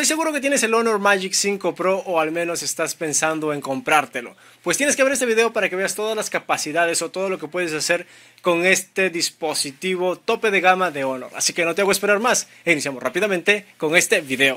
Estoy seguro que tienes el Honor Magic 5 Pro o al menos estás pensando en comprártelo. Pues tienes que ver este video para que veas todas las capacidades o todo lo que puedes hacer con este dispositivo tope de gama de Honor. Así que no te hago esperar más e iniciamos rápidamente con este video.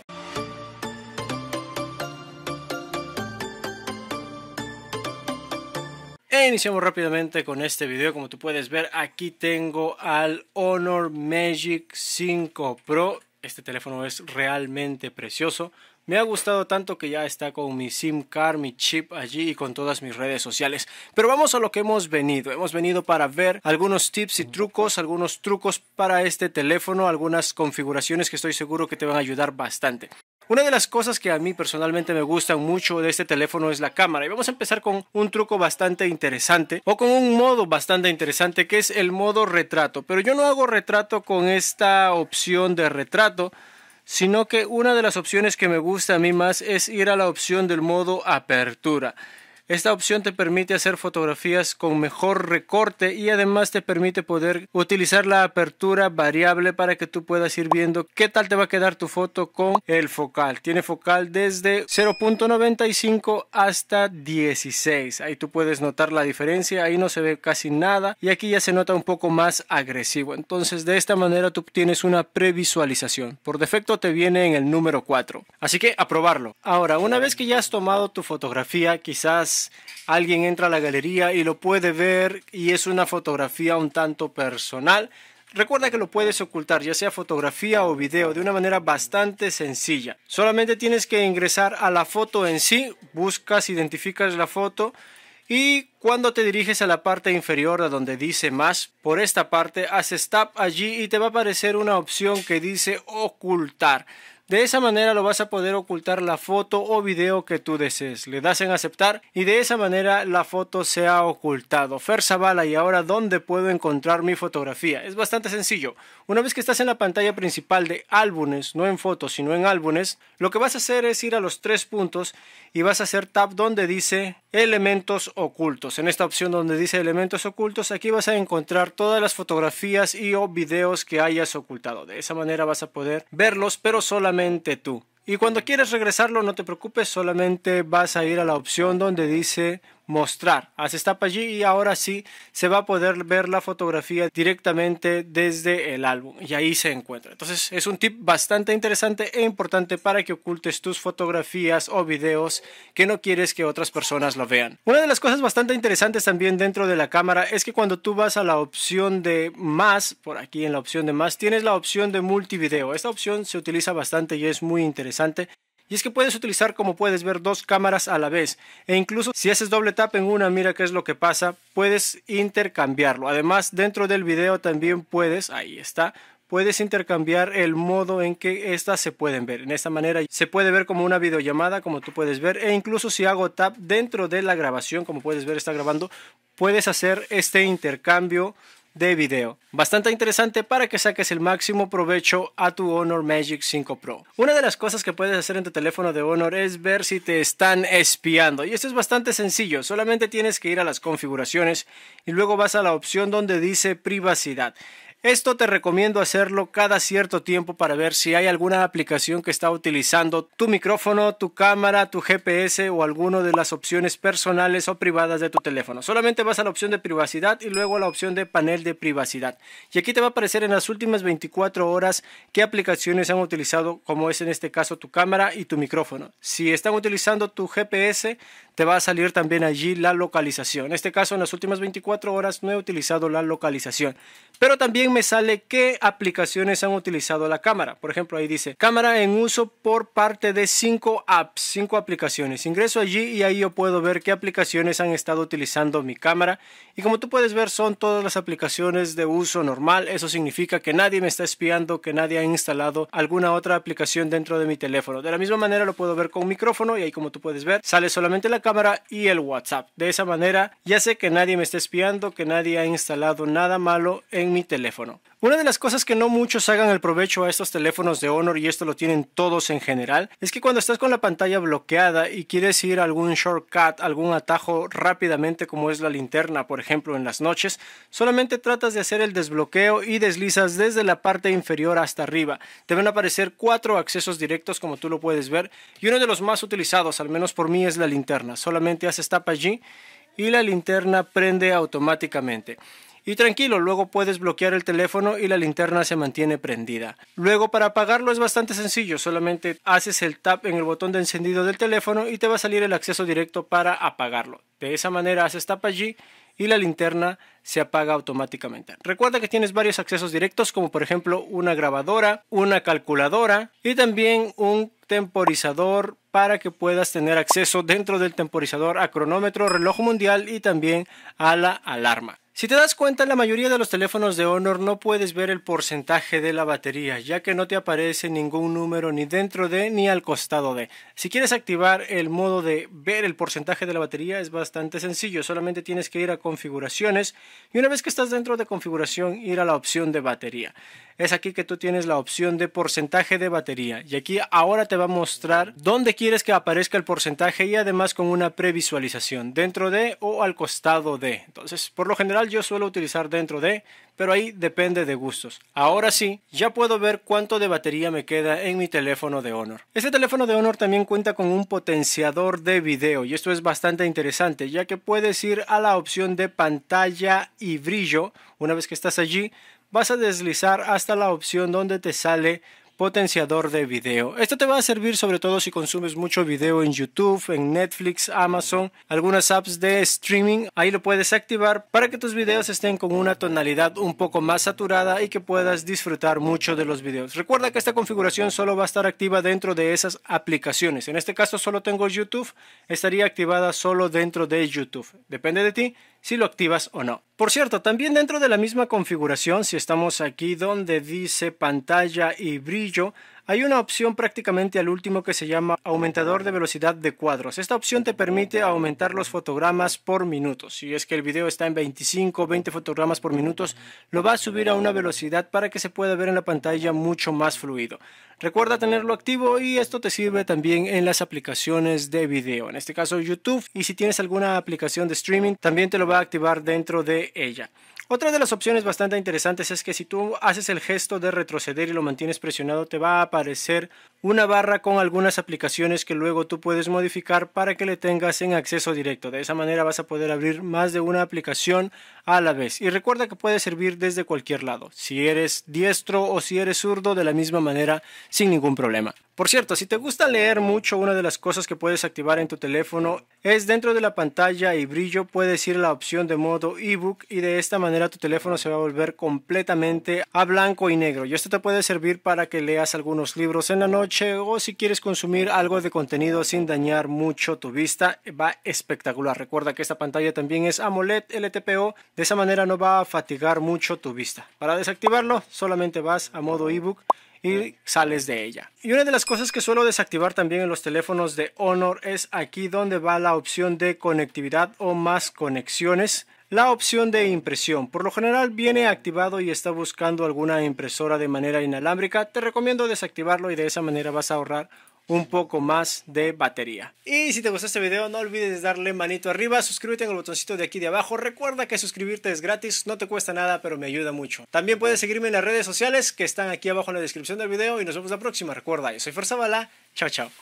E iniciamos rápidamente con este video. Como tú puedes ver, aquí tengo al Honor Magic 5 Pro este teléfono es realmente precioso. Me ha gustado tanto que ya está con mi SIM card, mi chip allí y con todas mis redes sociales. Pero vamos a lo que hemos venido. Hemos venido para ver algunos tips y trucos, algunos trucos para este teléfono, algunas configuraciones que estoy seguro que te van a ayudar bastante. Una de las cosas que a mí personalmente me gusta mucho de este teléfono es la cámara y vamos a empezar con un truco bastante interesante o con un modo bastante interesante que es el modo retrato. Pero yo no hago retrato con esta opción de retrato sino que una de las opciones que me gusta a mí más es ir a la opción del modo apertura. Esta opción te permite hacer fotografías con mejor recorte y además te permite poder utilizar la apertura variable para que tú puedas ir viendo qué tal te va a quedar tu foto con el focal. Tiene focal desde 0.95 hasta 16. Ahí tú puedes notar la diferencia, ahí no se ve casi nada y aquí ya se nota un poco más agresivo. Entonces de esta manera tú tienes una previsualización. Por defecto te viene en el número 4. Así que a probarlo. Ahora, una vez que ya has tomado tu fotografía, quizás alguien entra a la galería y lo puede ver y es una fotografía un tanto personal. Recuerda que lo puedes ocultar, ya sea fotografía o video, de una manera bastante sencilla. Solamente tienes que ingresar a la foto en sí, buscas, identificas la foto y cuando te diriges a la parte inferior a donde dice más, por esta parte haces tap allí y te va a aparecer una opción que dice ocultar. De esa manera lo vas a poder ocultar la foto o video que tú desees. Le das en aceptar y de esa manera la foto se ha ocultado. Fer Zavala, ¿y ahora dónde puedo encontrar mi fotografía? Es bastante sencillo. Una vez que estás en la pantalla principal de álbumes, no en fotos, sino en álbumes, lo que vas a hacer es ir a los tres puntos y vas a hacer tap donde dice elementos ocultos. En esta opción donde dice elementos ocultos, aquí vas a encontrar todas las fotografías y o videos que hayas ocultado. De esa manera vas a poder verlos, pero solamente tú. Y cuando quieres regresarlo, no te preocupes, solamente vas a ir a la opción donde dice mostrar. Así está allí y ahora sí se va a poder ver la fotografía directamente desde el álbum y ahí se encuentra. Entonces es un tip bastante interesante e importante para que ocultes tus fotografías o videos que no quieres que otras personas lo vean. Una de las cosas bastante interesantes también dentro de la cámara es que cuando tú vas a la opción de más, por aquí en la opción de más, tienes la opción de multivideo. Esta opción se utiliza bastante y es muy interesante y es que puedes utilizar como puedes ver dos cámaras a la vez e incluso si haces doble tap en una mira qué es lo que pasa puedes intercambiarlo. Además dentro del video también puedes, ahí está, puedes intercambiar el modo en que estas se pueden ver. En esta manera se puede ver como una videollamada, como tú puedes ver, e incluso si hago tap dentro de la grabación, como puedes ver está grabando, puedes hacer este intercambio de video. Bastante interesante para que saques el máximo provecho a tu Honor Magic 5 Pro. Una de las cosas que puedes hacer en tu teléfono de Honor es ver si te están espiando. Y esto es bastante sencillo, solamente tienes que ir a las configuraciones y luego vas a la opción donde dice privacidad. Esto te recomiendo hacerlo cada cierto tiempo para ver si hay alguna aplicación que está utilizando tu micrófono, tu cámara, tu GPS o alguna de las opciones personales o privadas de tu teléfono. Solamente vas a la opción de privacidad y luego a la opción de panel de privacidad. Y aquí te va a aparecer en las últimas 24 horas qué aplicaciones han utilizado, como es en este caso tu cámara y tu micrófono. Si están utilizando tu GPS, te va a salir también allí la localización. En este caso, en las últimas 24 horas no he utilizado la localización. Pero también me sale qué aplicaciones han utilizado la cámara. Por ejemplo, ahí dice cámara en uso por parte de 5 apps, 5 aplicaciones. Ingreso allí y ahí yo puedo ver qué aplicaciones han estado utilizando mi cámara. Y como tú puedes ver, son todas las aplicaciones de uso normal. Eso significa que nadie me está espiando, que nadie ha instalado alguna otra aplicación dentro de mi teléfono. De la misma manera lo puedo ver con micrófono y ahí como tú puedes ver, sale solamente la cámara y el WhatsApp. De esa manera ya sé que nadie me está espiando, que nadie ha instalado nada malo en mi teléfono. Una de las cosas que no muchos hagan el provecho a estos teléfonos de Honor, y esto lo tienen todos en general, es que cuando estás con la pantalla bloqueada y quieres ir a algún shortcut, algún atajo rápidamente como es la linterna, por ejemplo, en las noches, solamente tratas de hacer el desbloqueo y deslizas desde la parte inferior hasta arriba. Te van a aparecer cuatro accesos directos como tú lo puedes ver, y uno de los más utilizados, al menos por mí, es la linterna. Solamente haces tap allí y la linterna prende automáticamente. Y tranquilo, luego puedes bloquear el teléfono y la linterna se mantiene prendida. Luego para apagarlo es bastante sencillo, solamente haces el tap en el botón de encendido del teléfono y te va a salir el acceso directo para apagarlo. De esa manera haces tap allí y la linterna se apaga automáticamente. Recuerda que tienes varios accesos directos como por ejemplo una grabadora, una calculadora y también un temporizador para que puedas tener acceso dentro del temporizador a cronómetro, reloj mundial y también a la alarma. Si te das cuenta, en la mayoría de los teléfonos de Honor no puedes ver el porcentaje de la batería, ya que no te aparece ningún número ni dentro de ni al costado de. Si quieres activar el modo de ver el porcentaje de la batería es bastante sencillo, solamente tienes que ir a configuraciones y una vez que estás dentro de configuración ir a la opción de batería. Es aquí que tú tienes la opción de porcentaje de batería y aquí ahora te va a mostrar dónde quieres que aparezca el porcentaje y además con una previsualización dentro de o al costado de. Entonces, por lo general yo suelo utilizar dentro de, pero ahí depende de gustos. Ahora sí, ya puedo ver cuánto de batería me queda en mi teléfono de Honor. Este teléfono de Honor también cuenta con un potenciador de video y esto es bastante interesante ya que puedes ir a la opción de pantalla y brillo. Una vez que estás allí, vas a deslizar hasta la opción donde te sale potenciador de video. Esto te va a servir sobre todo si consumes mucho video en YouTube, en Netflix, Amazon, algunas apps de streaming. Ahí lo puedes activar para que tus videos estén con una tonalidad un poco más saturada y que puedas disfrutar mucho de los videos. Recuerda que esta configuración solo va a estar activa dentro de esas aplicaciones. En este caso solo tengo YouTube, estaría activada solo dentro de YouTube. Depende de ti si lo activas o no. Por cierto, también dentro de la misma configuración, si estamos aquí donde dice pantalla y brillo, hay una opción prácticamente al último que se llama aumentador de velocidad de cuadros. Esta opción te permite aumentar los fotogramas por minuto. Si es que el video está en 25 o 20 fotogramas por minuto, lo va a subir a una velocidad para que se pueda ver en la pantalla mucho más fluido. Recuerda tenerlo activo y esto te sirve también en las aplicaciones de video, en este caso YouTube y si tienes alguna aplicación de streaming también te lo va a activar dentro de ella. Otra de las opciones bastante interesantes es que si tú haces el gesto de retroceder y lo mantienes presionado te va a aparecer una barra con algunas aplicaciones que luego tú puedes modificar para que le tengas en acceso directo. De esa manera vas a poder abrir más de una aplicación a la vez. Y recuerda que puede servir desde cualquier lado, si eres diestro o si eres zurdo de la misma manera sin ningún problema. Por cierto, si te gusta leer mucho, una de las cosas que puedes activar en tu teléfono es dentro de la pantalla y brillo puedes ir a la opción de modo ebook y de esta manera tu teléfono se va a volver completamente a blanco y negro. Y esto te puede servir para que leas algunos libros en la noche o si quieres consumir algo de contenido sin dañar mucho tu vista, va espectacular. Recuerda que esta pantalla también es AMOLED LTPO, de esa manera no va a fatigar mucho tu vista. Para desactivarlo, solamente vas a modo ebook y sales de ella. Y una de las cosas que suelo desactivar también en los teléfonos de Honor es aquí donde va la opción de conectividad o más conexiones la opción de impresión. Por lo general viene activado y está buscando alguna impresora de manera inalámbrica. Te recomiendo desactivarlo y de esa manera vas a ahorrar un poco más de batería. Y si te gustó este video no olvides darle manito arriba, suscríbete en el botoncito de aquí de abajo, recuerda que suscribirte es gratis, no te cuesta nada pero me ayuda mucho. También puedes seguirme en las redes sociales que están aquí abajo en la descripción del video y nos vemos la próxima, recuerda, yo soy Fuerza Bala, chao chao.